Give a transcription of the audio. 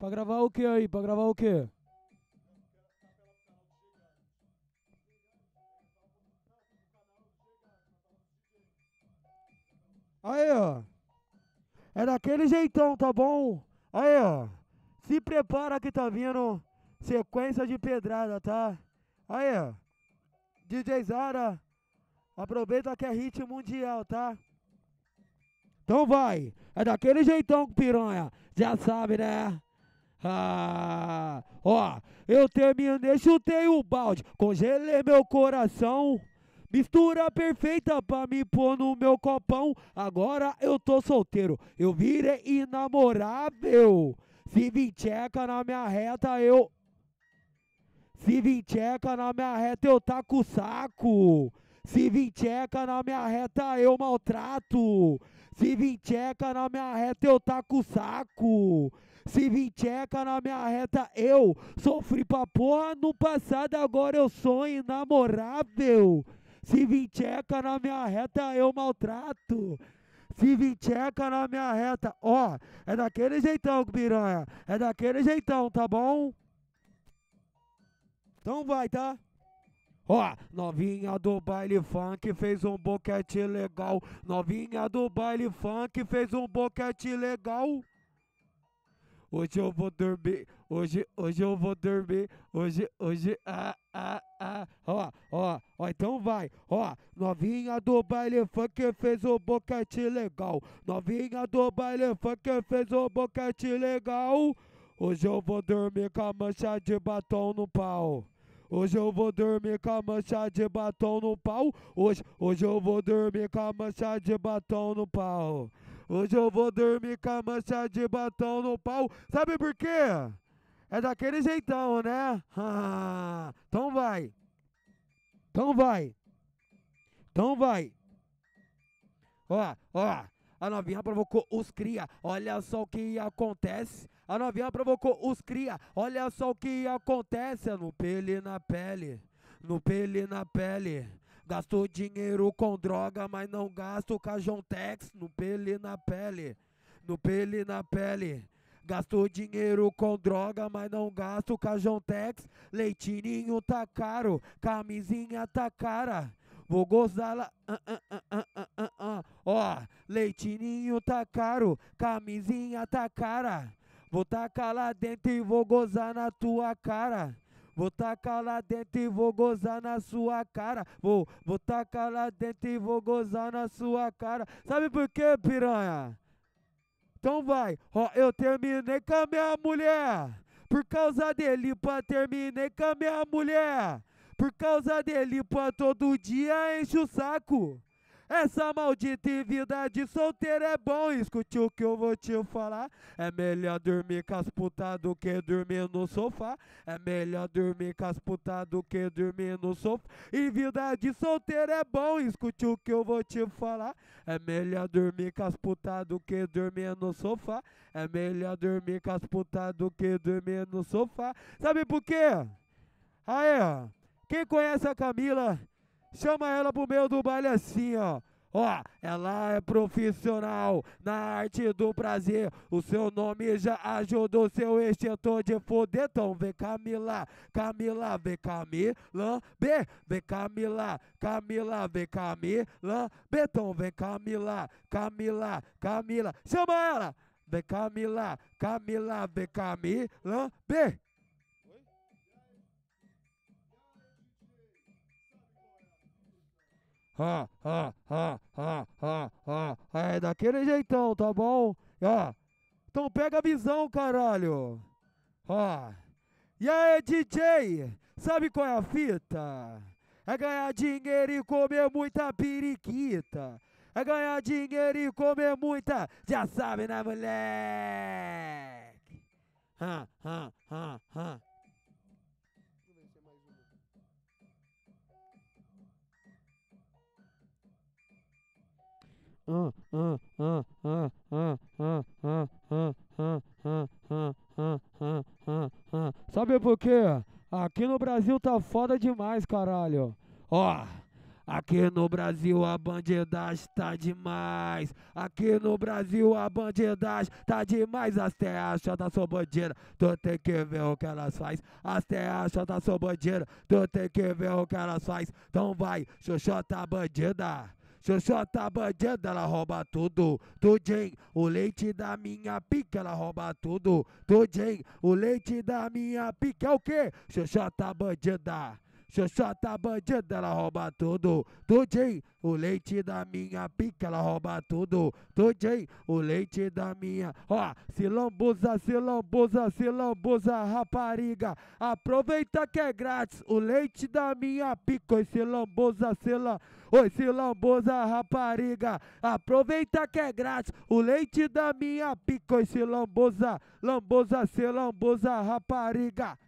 Pra gravar o que aí? Pra gravar o que? Aí, ó. É daquele jeitão, tá bom? Aí, ó. Se prepara que tá vindo sequência de pedrada, tá? Aí, ó. DJ Zara, aproveita que é hit mundial, tá? Então vai. É daquele jeitão, piranha. Já sabe, né? Ah, ó, eu terminei, chutei o balde, congelei meu coração. Mistura perfeita pra me pôr no meu copão. Agora eu tô solteiro, eu virei inamorável. Se vinteca na minha reta, eu. Se vinteca na minha reta, eu taco tá o saco. Se vinteca na minha reta, eu maltrato. Se vinteca na minha reta, eu taco tá o saco. Se vim tcheca na minha reta, eu sofri pra porra no passado, agora eu sou inamorável. Se vim tcheca na minha reta, eu maltrato. Se vim tcheca na minha reta, ó, é daquele jeitão, piranha. É daquele jeitão, tá bom? Então vai, tá? Ó, novinha do baile funk fez um boquete legal. Novinha do baile funk fez um boquete legal. Hoje eu vou dormir, hoje, hoje eu vou dormir, hoje, hoje, ah, ah, ah, ó, ó, ó, então vai, ó, novinha do baile funk fez o boquete legal, novinha do baile funk fez o boquete legal, hoje eu vou dormir com a mancha de batom no pau. Hoje eu vou dormir com a mancha de batom no pau. Hoje, hoje eu vou dormir com a mancha de batom no pau. Hoje eu vou dormir com a mancha de batom no pau. Sabe por quê? É daquele jeitão, né? Ah, então vai. Então vai. Então vai. Ó, ó. A novinha provocou os cria. Olha só o que acontece. A novinha provocou os cria. Olha só o que acontece. no pele na pele. No pele na pele. Gasto dinheiro com droga, mas não gasto cajontex no pele na pele, no pele na pele. Gasto dinheiro com droga, mas não gasto cajontex. Leitinho tá caro, camisinha tá cara. Vou gozar lá. Ah, ah, ah, Ó, leitinho tá caro, camisinha tá cara. Vou tacar lá dentro e vou gozar na tua cara. Vou tacar lá dentro e vou gozar na sua cara. Vou, vou tacar lá dentro e vou gozar na sua cara. Sabe por quê, piranha? Então vai, ó, eu terminei com a minha mulher. Por causa dele, pra terminei com a minha mulher. Por causa dele, pra todo dia enche o saco. Essa maldita vida de solteiro é bom, escute o que eu vou te falar. É melhor dormir com as putas do que dormir no sofá. É melhor dormir com as putas do que dormir no sofá. E vida de solteiro é bom, escute o que eu vou te falar. É melhor dormir com as putas do que dormir no sofá. É melhor dormir com as putas do que dormir no sofá. Sabe por quê? Aí, ó. Quem conhece a Camila Chama ela pro meio do baile assim, ó. Ó, ela é profissional na arte do prazer. O seu nome já ajudou seu extintor de fodetão. Vem Camila, Camila, vem Camila, B, vem Camila, Camila, vem Camila, Betão, vem Camila, Camila, Camila. Chama ela! Vem Camila, Camila, vem Camila, B. ah, ah, ah, ah, ah, ah. É daquele jeitão, tá bom? Ah. Então pega a visão, caralho. Ah. E aí, DJ? Sabe qual é a fita? É ganhar dinheiro e comer muita periquita. É ganhar dinheiro e comer muita. Já sabe, né, moleque? Ah, ah, ah, ah. Sabe por quê? Aqui no Brasil tá foda demais, caralho. Ó. Aqui no Brasil a bandidagem tá demais. Aqui no Brasil a bandidagem tá demais. As terras já tá bandeira, tu tem que ver o que elas faz. As terras já tá bandeira, tu tem que ver o que elas faz. Então vai, xoxota bandida. Xoxota tá bandida, ela rouba tudo, tudinho. O leite da minha pica, ela rouba tudo, tudinho. O leite da minha pica é o quê? Xoxota tá bandida. Xoxota tá bandida, ela rouba tudo. Tudinho, o leite da minha pica, ela rouba tudo. Tudinho, o leite da minha. Ó, se lambuza, se lambuza, se lambuza, rapariga. Aproveita que é grátis. O leite da minha pica, oi, se lambuza, se lambuza. Oi, se lambuza, rapariga. Aproveita que é grátis. O leite da minha pica, oi, se lambuza. Lambuza, se lambuza, rapariga.